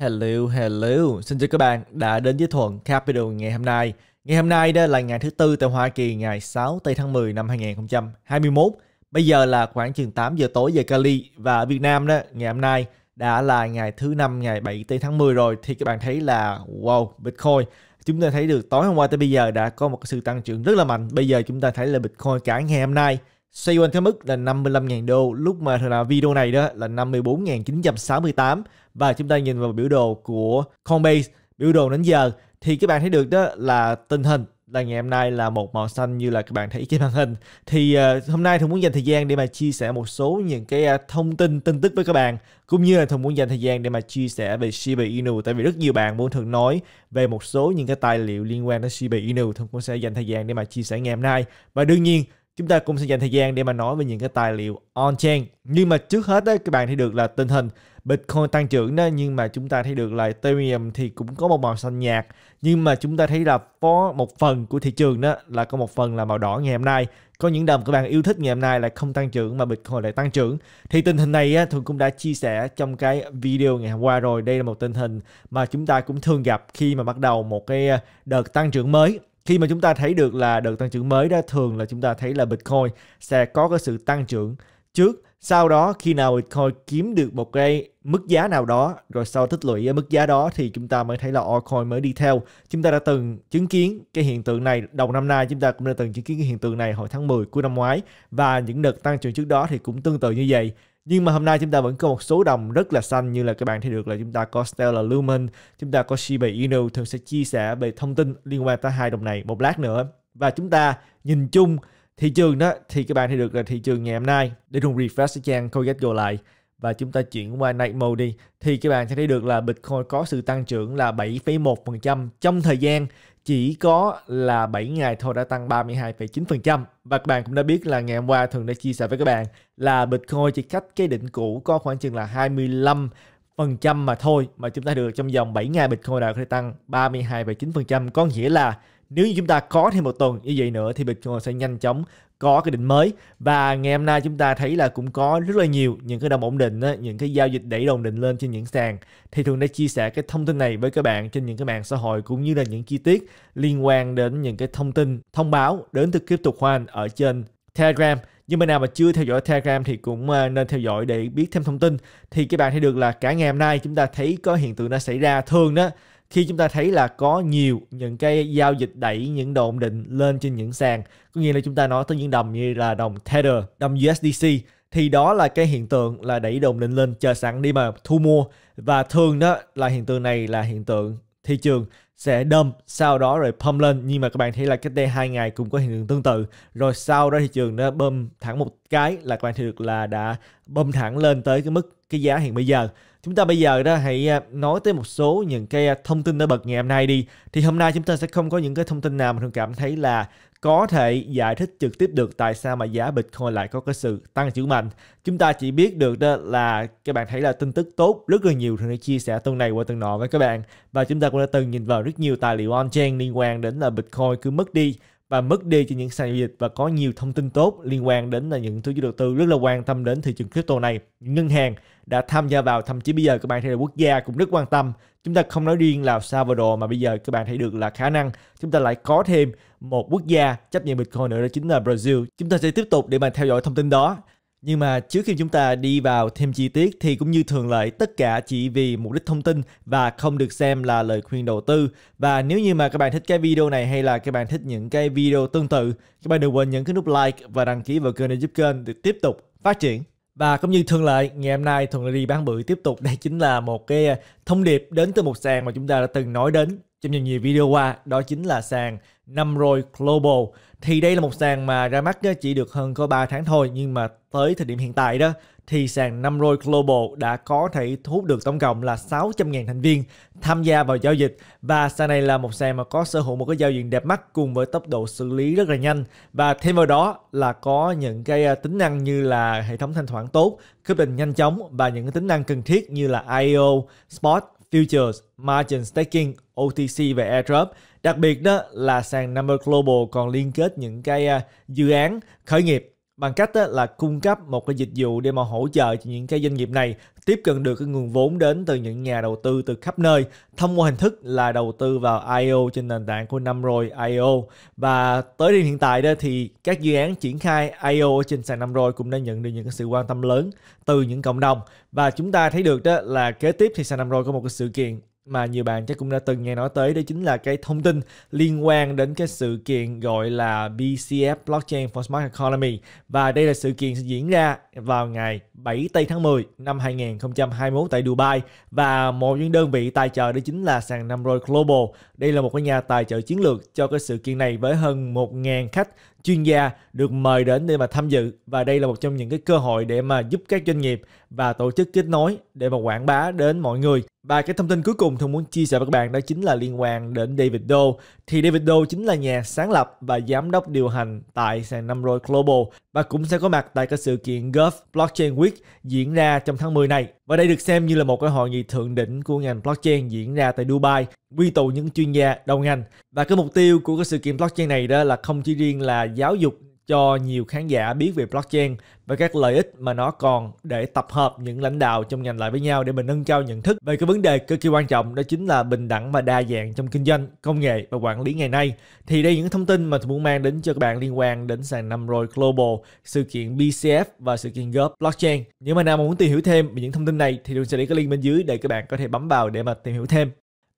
Hello, hello. Xin chào các bạn đã đến với Thuận Capital ngày hôm nay. Ngày hôm nay đó là ngày thứ tư tại Hoa Kỳ ngày 6 tây tháng 10 năm 2021. Bây giờ là khoảng chừng 8 giờ tối giờ Cali và Việt Nam đó ngày hôm nay đã là ngày thứ năm ngày 7 tây tháng 10 rồi thì các bạn thấy là wow, Bitcoin chúng ta thấy được tối hôm qua tới bây giờ đã có một sự tăng trưởng rất là mạnh. Bây giờ chúng ta thấy là Bitcoin cả ngày hôm nay xoay quanh cái mức là 55.000 đô lúc mà là video này đó là 54.968 và chúng ta nhìn vào biểu đồ của Coinbase biểu đồ đến giờ thì các bạn thấy được đó là tình hình là ngày hôm nay là một màu xanh như là các bạn thấy trên màn hình thì uh, hôm nay thường muốn dành thời gian để mà chia sẻ một số những cái uh, thông tin tin tức với các bạn cũng như là thường muốn dành thời gian để mà chia sẻ về Shiba Inu tại vì rất nhiều bạn muốn thường nói về một số những cái tài liệu liên quan đến Shiba Inu thường cũng sẽ dành thời gian để mà chia sẻ ngày hôm nay và đương nhiên chúng ta cũng sẽ dành thời gian để mà nói về những cái tài liệu on-chain. Nhưng mà trước hết đó, các bạn thấy được là tình hình Bitcoin tăng trưởng đó, nhưng mà chúng ta thấy được là Ethereum thì cũng có một màu xanh nhạt. Nhưng mà chúng ta thấy là có một phần của thị trường đó là có một phần là màu đỏ ngày hôm nay. Có những đồng các bạn yêu thích ngày hôm nay lại không tăng trưởng mà Bitcoin lại tăng trưởng. Thì tình hình này á, Thường cũng đã chia sẻ trong cái video ngày hôm qua rồi. Đây là một tình hình mà chúng ta cũng thường gặp khi mà bắt đầu một cái ờ, đợt tăng trưởng mới khi mà chúng ta thấy được là đợt tăng trưởng mới đó thường là chúng ta thấy là Bitcoin sẽ có cái sự tăng trưởng trước sau đó khi nào Bitcoin kiếm được một cái mức giá nào đó rồi sau tích lũy ở mức giá đó thì chúng ta mới thấy là altcoin mới đi theo. Chúng ta đã từng chứng kiến cái hiện tượng này đầu năm nay chúng ta cũng đã từng chứng kiến cái hiện tượng này hồi tháng 10 của năm ngoái và những đợt tăng trưởng trước đó thì cũng tương tự như vậy nhưng mà hôm nay chúng ta vẫn có một số đồng rất là xanh như là các bạn thấy được là chúng ta có Stellar Lumen, chúng ta có Shiba Inu thường sẽ chia sẻ về thông tin liên quan tới hai đồng này một lát nữa. Và chúng ta nhìn chung thị trường đó thì các bạn thấy được là thị trường ngày hôm nay để dùng refresh cái trang CoinGecko lại và chúng ta chuyển qua night mode đi thì các bạn sẽ thấy được là Bitcoin có sự tăng trưởng là 7,1% trong thời gian chỉ có là 7 ngày thôi đã tăng 32,9%. Và các bạn cũng đã biết là ngày hôm qua Thường đã chia sẻ với các bạn là Bitcoin chỉ cách cái đỉnh cũ có khoảng chừng là 25 phần trăm mà thôi mà chúng ta được trong vòng 7 ngày Bitcoin đã có thể tăng 32,9% có nghĩa là nếu như chúng ta có thêm một tuần như vậy nữa thì Bitcoin sẽ nhanh chóng có cái định mới và ngày hôm nay chúng ta thấy là cũng có rất là nhiều những cái đồng ổn định á, những cái giao dịch đẩy đồng định lên trên những sàn thì thường đã chia sẻ cái thông tin này với các bạn trên những cái mạng xã hội cũng như là những chi tiết liên quan đến những cái thông tin thông báo đến từ kiếp tục hoan ở trên Telegram nhưng mà nào mà chưa theo dõi Telegram thì cũng ờ, nên theo dõi để biết thêm thông tin thì các bạn thấy được là cả ngày hôm nay chúng ta thấy có hiện tượng đã xảy ra thường đó khi chúng ta thấy là có nhiều những cái giao dịch đẩy những đồng định lên trên những sàn có nghĩa là chúng ta nói tới những đồng như là đồng Tether, đồng USDC thì đó là cái hiện tượng là đẩy đồng định lên chờ sẵn đi mà thu mua và thường đó là hiện tượng này là hiện tượng thị trường sẽ đâm sau đó rồi pump lên nhưng mà các bạn thấy là cách đây hai ngày cũng có hiện tượng tương tự rồi sau đó thị trường nó bơm thẳng một cái là các bạn thấy được là đã bơm thẳng lên tới cái mức cái giá hiện bây giờ Chúng ta bây giờ đó hãy à, nói tới một số những cái à, thông tin nổi bật ngày hôm nay đi. Thì hôm nay chúng ta sẽ không có những cái thông tin nào mà thường cảm thấy là có thể giải thích trực tiếp được tại sao mà giá Bitcoin lại có cái sự tăng trưởng mạnh. Chúng ta chỉ biết được đó là các bạn thấy là tin tức tốt rất là nhiều thường chia sẻ tuần này qua tuần nọ với các bạn và chúng ta cũng đã từng nhìn vào rất nhiều tài liệu on-chain liên quan đến là Bitcoin cứ mất đi và mất đi cho những sàn giao dịch và có nhiều thông tin tốt liên quan đến là những tổ chức đầu tư rất là quan tâm đến thị trường crypto này, ngân hàng đã tham gia vào thậm chí bây giờ các bạn thấy là quốc gia cũng rất quan tâm chúng ta không nói riêng là Salvador mà bây giờ các bạn thấy được là khả năng chúng ta lại có thêm một quốc gia chấp nhận Bitcoin nữa đó chính là Brazil chúng ta sẽ tiếp tục để mà theo dõi thông tin đó nhưng mà trước khi chúng ta đi vào thêm chi tiết thì cũng như thường lệ tất cả chỉ vì mục đích thông tin và không được xem là lời khuyên đầu tư. Và nếu như mà các bạn thích cái video này hay là các bạn thích những cái video tương tự, các bạn đừng quên nhấn cái nút like và đăng ký vào kênh để giúp kênh được tiếp tục phát triển. Và cũng như thường lệ, ngày hôm nay Thuận đi bán bự tiếp tục đây chính là một cái ờ, thông điệp đến từ một sàn mà chúng ta đã từng nói đến trong nhiều, nhiều video qua, đó chính là sàn năm rồi Global thì đây là một sàn mà ra mắt chỉ được hơn có 3 tháng thôi nhưng mà tới thời điểm hiện tại đó thì sàn năm rồi Global đã có thể thu hút được tổng cộng là 600.000 thành viên tham gia vào giao dịch và sàn này là một sàn mà có sở hữu một cái giao diện đẹp mắt cùng với tốc độ xử lý rất là nhanh và thêm vào đó là có những cái à, tính năng như là hệ thống thanh khoản tốt, khớp định nhanh chóng và những cái tính năng cần thiết như là IO, Spot, Futures, Margin Staking, OTC và Airdrop Đặc biệt đó là sàn Number Global còn liên kết những cái à, dự án khởi nghiệp bằng cách là cung cấp một cái dịch vụ để mà hỗ trợ cho những cái doanh nghiệp này tiếp cận được cái nguồn vốn đến từ những nhà đầu tư từ khắp nơi thông qua hình thức là đầu tư vào IO trên nền tảng của năm rồi IO và tới đến hiện tại đó thì các dự án triển khai IO trên sàn năm rồi cũng đã nhận được những cái sự quan tâm lớn từ những cộng đồng và chúng ta thấy được đó là kế tiếp thì sàn năm rồi có một cái sự kiện mà nhiều bạn chắc cũng đã từng nghe nói tới đó chính là cái thông tin liên quan đến cái sự kiện gọi là BCF Blockchain for Smart Economy và đây là sự kiện sẽ diễn ra vào ngày 7 tây tháng 10 năm 2021 tại Dubai và một những đơn vị tài trợ đó chính là sàn Namroid Global. Đây là một cái nhà tài trợ chiến lược cho cái sự kiện này với hơn 1.000 khách chuyên gia được mời đến để mà tham dự và đây là một trong những cái cơ hội để mà giúp các doanh nghiệp và tổ chức kết nối để mà quảng bá đến mọi người. Và cái thông tin cuối cùng tôi muốn chia sẻ với các bạn đó chính là liên quan đến David Do. Thì David Do chính là nhà sáng lập và giám đốc điều hành tại sàn Namroid Global và cũng sẽ có mặt tại cái sự kiện Gulf Blockchain Week diễn ra trong tháng 10 này. Và đây được xem như là một cái hội nghị thượng đỉnh của ngành blockchain diễn ra tại Dubai, quy tụ những chuyên gia đầu ngành. Và cái mục tiêu của cái sự kiện blockchain này đó là không chỉ riêng là giáo dục cho nhiều khán giả biết về blockchain và các lợi ích mà nó còn để tập hợp những lãnh đạo trong ngành lại với nhau để mình nâng cao nhận thức về cái vấn đề cực kỳ quan trọng đó chính là bình đẳng và đa dạng trong kinh doanh, công nghệ và quản lý ngày nay. Thì đây những thông tin mà tôi muốn mang đến cho các bạn liên quan đến sàn năm rồi Global, sự kiện BCF và sự kiện góp Blockchain. Những mà nào mà muốn tìm hiểu thêm về những thông tin này thì tôi sẽ để cái link bên dưới để các bạn có thể bấm vào để mà tìm hiểu thêm.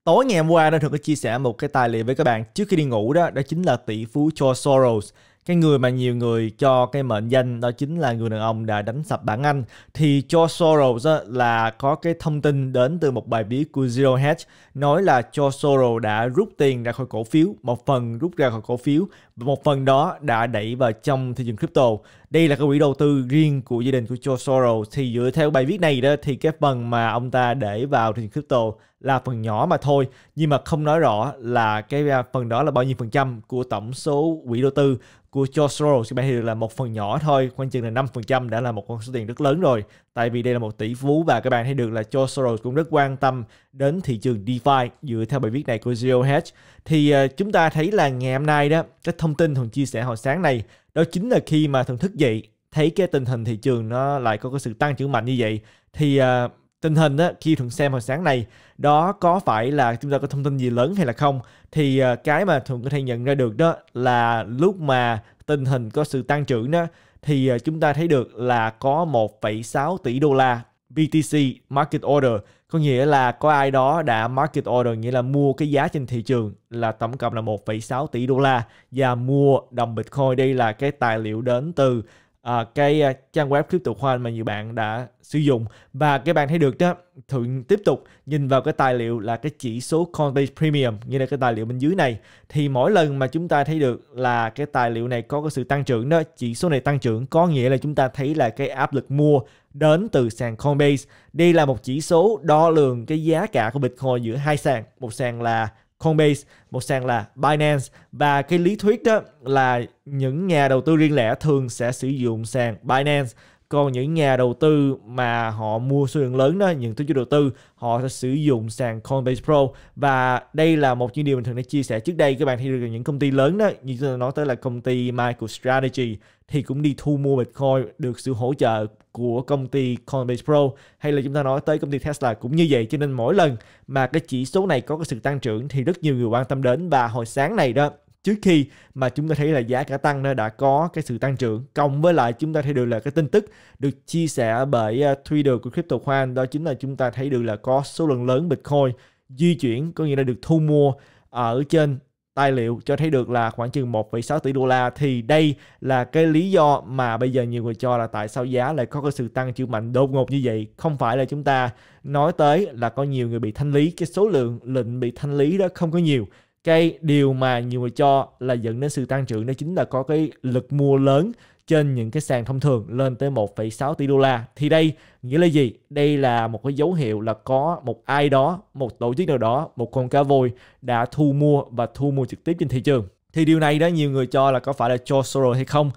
Tối ngày hôm qua, nó thường có chia sẻ một cái tài liệu với các bạn trước khi đi ngủ đó, đó chính là tỷ phú George Soros cái người mà nhiều người cho cái mệnh danh đó chính là người đàn ông đã đánh sập bản Anh. Thì George Soros là có cái thông tin đến từ một bài viết của Zero Hedge nói là George Soros đã rút tiền ra khỏi cổ phiếu, một phần rút ra khỏi cổ phiếu và một phần đó đã đẩy vào trong thị trường crypto. Đây là cái quỹ đầu tư riêng của gia đình của George Soros. Thì dựa theo bài viết này đó thì cái phần mà ông ta để vào thị trường crypto là phần nhỏ mà thôi nhưng mà không nói rõ là cái à, phần đó là bao nhiêu phần trăm của tổng số quỹ đầu tư của George Soros thì bây giờ là một phần nhỏ thôi quan chừng là 5% đã là một con số tiền rất lớn rồi tại vì đây là một tỷ phú và các bạn thấy được là George Soros cũng rất quan tâm đến thị trường DeFi dựa theo bài viết này của Zero Hedge thì à, chúng ta thấy là ngày hôm nay đó cái thông tin thường chia sẻ hồi sáng này đó chính là khi mà thường thức dậy thấy cái tình hình thị trường nó lại có cái sự tăng trưởng mạnh như vậy thì à, tình hình á, khi thuận xem hồi sáng này đó có phải là chúng ta có thông tin gì lớn hay là không thì ờ, cái mà thuận có thể nhận ra được đó là lúc mà tình hình có sự tăng trưởng đó thì ờ, chúng ta thấy được là có 1,6 tỷ đô la BTC market order có nghĩa là có ai đó đã market order nghĩa là mua cái giá trên thị trường là tổng cộng là 1,6 tỷ đô la và mua đồng Bitcoin đây là cái tài liệu đến từ à, cái ờ, trang web crypto khoan mà nhiều bạn đã sử dụng và các bạn thấy được đó thường tiếp tục nhìn vào cái tài liệu là cái chỉ số Coinbase Premium như là cái tài liệu bên dưới này thì mỗi lần mà chúng ta thấy được là cái tài liệu này có cái sự tăng trưởng đó chỉ số này tăng trưởng có nghĩa là chúng ta thấy là cái áp lực mua đến từ sàn Coinbase đây là một chỉ số đo lường cái giá cả của Bitcoin giữa hai sàn một sàn là Coinbase, một sàn là Binance và cái lý thuyết đó là những nhà đầu tư riêng lẻ thường sẽ sử dụng sàn Binance còn những nhà đầu tư mà họ mua số lượng lớn đó những tổ chức đầu tư họ sẽ sử dụng sàn Coinbase Pro và đây là một những điều mình thường đã chia sẻ trước đây các bạn thấy được những công ty lớn đó như chúng ta nói tới là công ty MicroStrategy thì cũng đi thu mua Bitcoin được sự hỗ trợ của công ty Coinbase Pro hay là chúng ta nói tới công ty Tesla cũng như vậy cho nên mỗi lần mà cái chỉ số này có cái sự tăng trưởng thì rất nhiều người quan tâm đến và hồi sáng này đó trước khi mà chúng ta thấy là giá cả tăng nó đã có cái sự tăng trưởng cộng với lại chúng ta thấy được là cái tin tức được chia sẻ bởi à, Twitter của Crypto Khoan đó chính là chúng ta thấy được là có số lượng lớn Bitcoin di chuyển có nghĩa là được thu mua ở trên tài liệu cho thấy được là khoảng chừng 1,6 tỷ đô la thì đây là cái lý do mà bây giờ nhiều người cho là tại sao giá lại có cái sự tăng trưởng mạnh đột ngột như vậy không phải là chúng ta nói tới là có nhiều người bị thanh lý cái số lượng lệnh bị thanh lý đó không có nhiều cái điều mà nhiều người cho là dẫn đến sự tăng trưởng đó chính là có cái lực mua lớn trên những cái sàn thông thường lên tới 1,6 tỷ đô la. Thì đây nghĩa là gì? Đây là một cái dấu hiệu là có một ai đó, một tổ chức nào đó, một con cá voi đã thu mua và thu mua trực tiếp trên thị trường. Thì điều này đó nhiều người cho là có phải là George Soros hay không?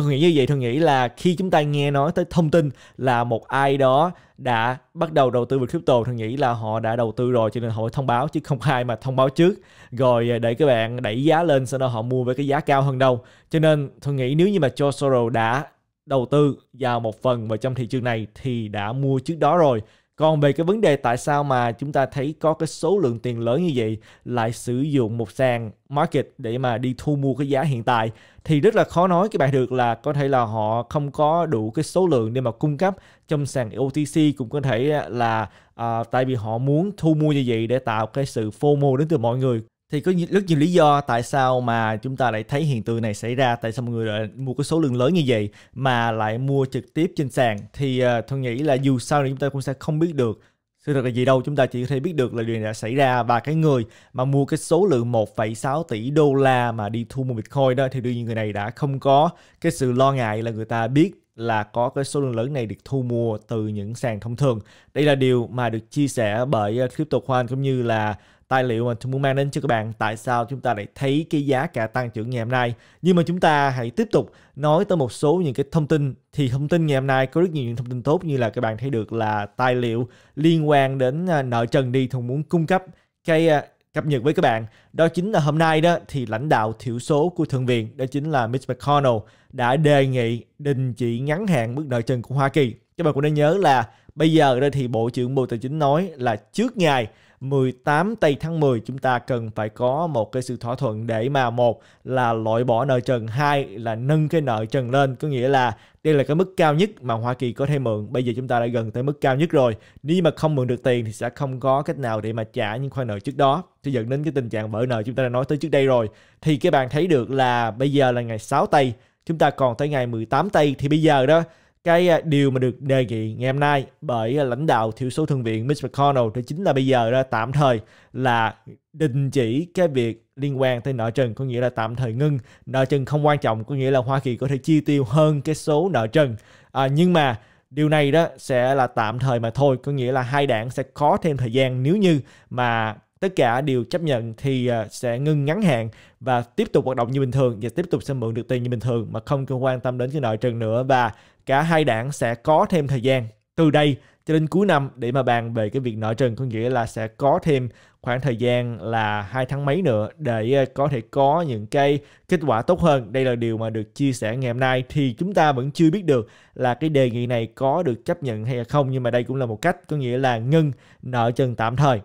thương nghĩ như vậy thương nghĩ là khi chúng ta nghe nói tới thông tin là một ai đó đã bắt đầu đầu tư vào crypto thương nghĩ là họ đã đầu tư rồi cho nên họ thông báo chứ không ai mà thông báo trước rồi à, để các bạn đẩy giá lên sau đó họ mua với cái giá cao hơn đâu cho nên thương nghĩ nếu như mà George Soros đã đầu tư vào một phần vào trong thị trường này thì đã mua trước đó rồi còn về cái vấn đề tại sao mà chúng ta thấy có cái số lượng tiền lớn như vậy lại sử dụng một sàn market để mà đi thu mua cái giá hiện tại thì rất là khó nói các bạn được là có thể là họ không có đủ cái số lượng để mà cung cấp trong sàn OTC cũng có thể là à, tại vì họ muốn thu mua như vậy để tạo cái sự FOMO đến từ mọi người thì có rất nhiều lý do tại sao mà chúng ta lại thấy hiện tượng này xảy ra tại sao mọi người lại mua cái số lượng lớn như vậy mà lại mua trực tiếp trên sàn thì uh, tôi nghĩ là dù sao thì chúng ta cũng sẽ không biết được sự thật là gì đâu chúng ta chỉ có thể biết được là điều này đã xảy ra và cái người mà mua cái số lượng 1,6 tỷ đô la mà đi thu mua bitcoin đó thì đương nhiên người này đã không có cái sự lo ngại là người ta biết là có cái số lượng lớn này được thu mua từ những sàn thông thường. Đây là điều mà được chia sẻ bởi crypto ờ, CryptoQuant cũng như là tài liệu mà tôi muốn mang đến cho các bạn tại sao chúng ta lại thấy cái giá cả tăng trưởng ngày hôm nay. Nhưng mà chúng ta hãy tiếp tục nói tới một số những cái thông tin thì thông tin ngày hôm nay có rất nhiều những thông tin tốt như là các bạn thấy được là tài liệu liên quan đến à, nợ trần đi thông muốn cung cấp cái à, cập nhật với các bạn. Đó chính là hôm nay đó thì lãnh đạo thiểu số của Thượng viện đó chính là Mitch McConnell đã đề nghị đình chỉ ngắn hạn mức nợ trần của Hoa Kỳ. Các bạn cũng nên nhớ là bây giờ đây thì Bộ trưởng Bộ Tài chính nói là trước ngày 18 tây tháng 10 chúng ta cần phải có một cái sự thỏa thuận để mà một là loại bỏ nợ trần, hai là nâng cái nợ trần lên, có nghĩa là đây là cái mức cao nhất mà Hoa Kỳ có thể mượn. Bây giờ chúng ta đã gần tới mức cao nhất rồi. Nếu mà không mượn được tiền thì sẽ không có cách nào để mà trả những khoản nợ trước đó. Thì dẫn đến cái tình trạng vỡ nợ chúng ta đã nói tới trước đây rồi. Thì các bạn thấy được là bây giờ là ngày 6 tây, chúng ta còn tới ngày 18 tây thì bây giờ đó cái à, điều mà được đề nghị ngày hôm nay bởi à, lãnh đạo thiểu số thượng viện Mitch McConnell đó chính là bây giờ đó tạm thời là đình chỉ cái việc liên quan tới nợ trần có nghĩa là tạm thời ngưng nợ trần không quan trọng có nghĩa là Hoa Kỳ có thể chi tiêu hơn cái số nợ trần à, nhưng mà điều này đó sẽ là tạm thời mà thôi có nghĩa là hai đảng sẽ có thêm thời gian nếu như mà tất cả đều chấp nhận thì à, sẽ ngưng ngắn hạn và tiếp tục hoạt động như bình thường và tiếp tục sẽ mượn được tiền như bình thường mà không cần quan tâm đến cái nợ trần nữa và cả hai đảng sẽ có thêm thời gian từ đây cho đến cuối năm để mà bàn về cái việc nợ trần có nghĩa là sẽ có thêm khoảng thời gian là hai tháng mấy nữa để à, có thể có những cái kết quả tốt hơn đây là điều mà được chia sẻ ngày hôm nay thì chúng ta vẫn chưa biết được là cái đề nghị này có được chấp nhận hay không nhưng mà đây cũng là một cách có nghĩa là ngưng nợ trần tạm thời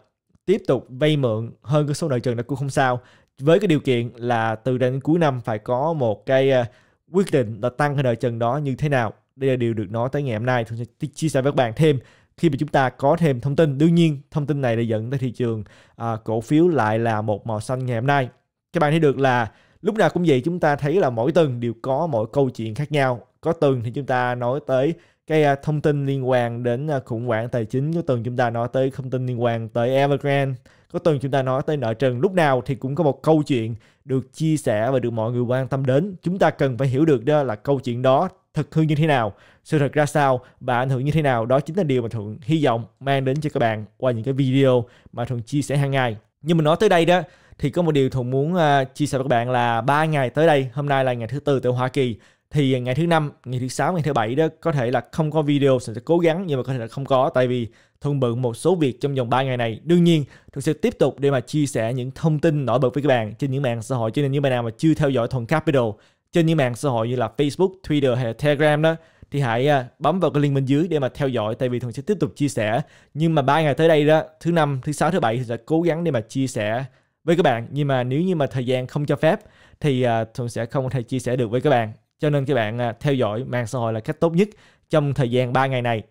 tiếp tục vay mượn hơn cái số nợ trần đó cũng không sao với cái điều kiện là từ đến cuối năm phải có một cái ờ, quyết định là tăng cái nợ trần đó như thế nào đây là điều được nói tới ngày hôm nay tôi sẽ chia sẻ với các bạn thêm khi mà chúng ta có thêm thông tin đương nhiên thông tin này đã dẫn tới thị trường à, cổ phiếu lại là một màu xanh ngày hôm nay các bạn thấy được là lúc nào cũng vậy chúng ta thấy là mỗi tuần đều có mỗi câu chuyện khác nhau có tuần thì chúng ta nói tới cái à, thông tin liên quan đến à, khủng hoảng tài chính có tuần chúng ta nói tới thông tin liên quan tới Evergrande có tuần chúng ta nói tới nợ trần lúc nào thì cũng có một câu chuyện được chia sẻ và được mọi người quan tâm đến chúng ta cần phải hiểu được đó là câu chuyện đó thực hư như thế nào sự thật ra sao và ảnh hưởng như thế nào đó chính là điều mà thuận hy vọng mang đến cho các bạn qua những cái video mà thuận chia sẻ hàng ngày nhưng mà nói tới đây đó thì có một điều thuận muốn uh, chia sẻ với các bạn là ba ngày tới đây hôm nay là ngày thứ tư tại hoa kỳ thì ngày thứ năm ngày thứ sáu ngày thứ bảy đó có thể là không có video sẽ cố gắng nhưng mà có thể là không có tại vì thuận bận một số việc trong vòng 3 ngày này đương nhiên tôi sẽ tiếp tục để mà chia sẻ những thông tin nổi bật với các bạn trên những mạng xã hội cho nên những bạn nào mà chưa theo dõi thuận capital trên những mạng xã hội như là facebook twitter hay là telegram đó thì hãy à, bấm vào cái link bên dưới để mà theo dõi tại vì thường sẽ tiếp tục chia sẻ nhưng mà ba ngày tới đây đó thứ năm thứ sáu thứ bảy thì sẽ cố gắng để mà chia sẻ với các bạn nhưng mà nếu như mà thời gian không cho phép thì uh, à, thường sẽ không thể chia sẻ được với các bạn cho nên các bạn à, theo dõi mạng xã hội là cách tốt nhất trong thời gian 3 ngày này.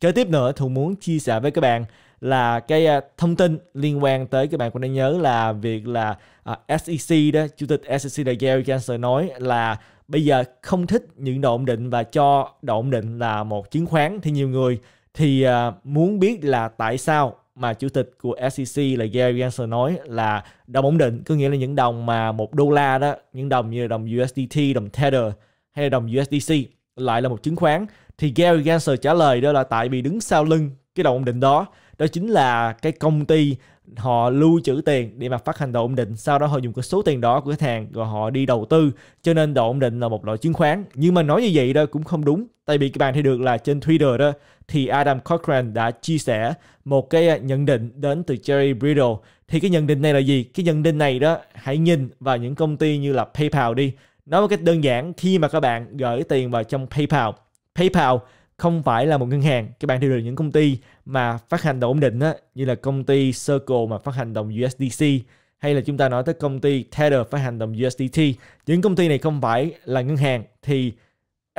Kế tiếp nữa, Thu muốn chia sẻ với các bạn là cái à, thông tin liên quan tới các bạn cũng nên nhớ là việc là à, SEC đó, Chủ tịch SEC là Gary Gensler nói là bây giờ không thích những độ ổn định và cho độ ổn định là một chứng khoán thì nhiều người thì muốn biết là tại sao mà chủ tịch của SEC là Gary Gensler nói là đồng ổn định có nghĩa là những đồng mà một đô la đó những đồng như là đồng USDT đồng Tether hay là đồng USDC lại là một chứng khoán thì Gary Gensler trả lời đó là tại vì đứng sau lưng cái đồng ổn định đó đó chính là cái công ty họ lưu trữ tiền để mà phát hành độ ổn định sau đó họ dùng cái số tiền đó của khách hàng rồi họ đi đầu tư cho nên độ ổn định là một loại chứng khoán nhưng mà nói như vậy đó cũng không đúng tại vì các bạn thấy được là trên Twitter đó thì Adam Cochrane đã chia sẻ một cái à, nhận định đến từ Jerry Bridle thì cái nhận định này là gì cái nhận định này đó hãy nhìn vào những công ty như là PayPal đi nói một cách đơn giản khi mà các bạn gửi tiền vào trong PayPal PayPal không phải là một ngân hàng các bạn theo được những công ty mà phát hành đồng ổn định á, như là công ty Circle mà phát hành đồng USDC hay là chúng ta nói tới công ty Tether phát hành đồng USDT những công ty này không phải là ngân hàng thì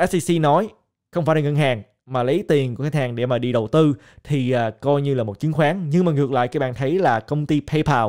SEC nói không phải là ngân hàng mà lấy tiền của khách hàng để mà đi đầu tư thì à, coi như là một chứng khoán nhưng mà ngược lại các bạn thấy là công ty PayPal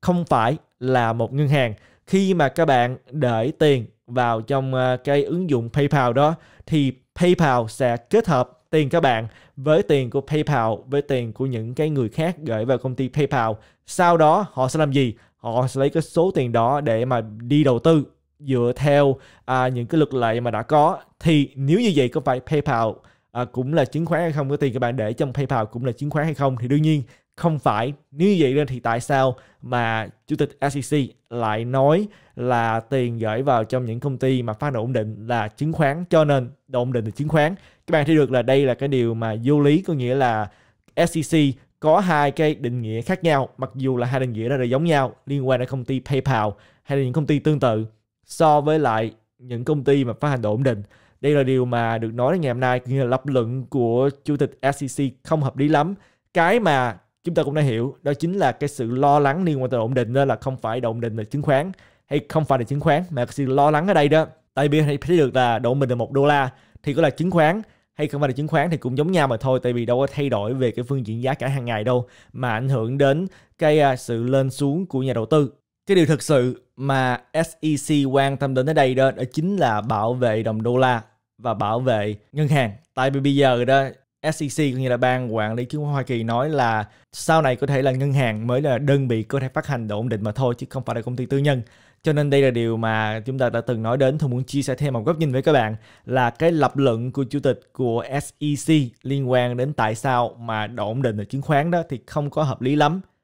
không phải là một ngân hàng khi mà các bạn để tiền vào trong à, cái ứng dụng PayPal đó thì PayPal sẽ kết hợp tiền các bạn với tiền của PayPal, với tiền của những cái người khác gửi vào công ty PayPal. Sau đó họ sẽ làm gì? Họ sẽ lấy cái số tiền đó để mà đi đầu tư dựa theo à, những cái luật lệ mà đã có. Thì nếu như vậy có phải PayPal à, cũng là chứng khoán hay không? Có tiền các bạn để trong PayPal cũng là chứng khoán hay không? Thì đương nhiên không phải như vậy nên thì tại sao mà chủ tịch SEC lại nói là tiền gửi vào trong những công ty mà phát hành ổn định là chứng khoán cho nên độ ổn định là chứng khoán các bạn thấy được là đây là cái điều mà vô lý có nghĩa là SEC có hai cái định nghĩa khác nhau mặc dù là hai định nghĩa đó là giống nhau liên quan đến công ty PayPal hay là những công ty tương tự so với lại những công ty mà phát hành độ ổn định đây là điều mà được nói ngày hôm nay như là lập luận của chủ tịch SEC không hợp lý lắm cái mà chúng ta cũng đã hiểu đó chính là cái sự lo lắng liên quan tới ổn định đó là không phải độ ổn định là chứng khoán hay không phải là chứng khoán mà sự lo lắng ở đây đó tại vì thấy được là độ mình định là một đô la thì có là chứng khoán hay không phải là chứng khoán thì cũng giống nhau mà thôi tại vì đâu có thay đổi về cái phương diện giá cả hàng ngày đâu mà ảnh hưởng đến cái à, sự lên xuống của nhà đầu tư cái điều thực sự mà SEC quan tâm đến ở đây đó đó chính là bảo vệ đồng đô la và bảo vệ ngân hàng tại vì bây giờ đó SEC cũng như là ban quản lý chứng khoán Hoa Kỳ nói là sau này có thể là ngân hàng mới là đơn vị có thể phát hành độ ổn định mà thôi chứ không phải là công ty tư nhân. Cho nên đây là điều mà chúng ta đã từng nói đến. Tôi muốn chia sẻ thêm một góc nhìn với các bạn là cái lập luận của chủ tịch của SEC liên quan đến tại sao mà độ ổn định ở chứng khoán đó thì không có hợp lý lắm.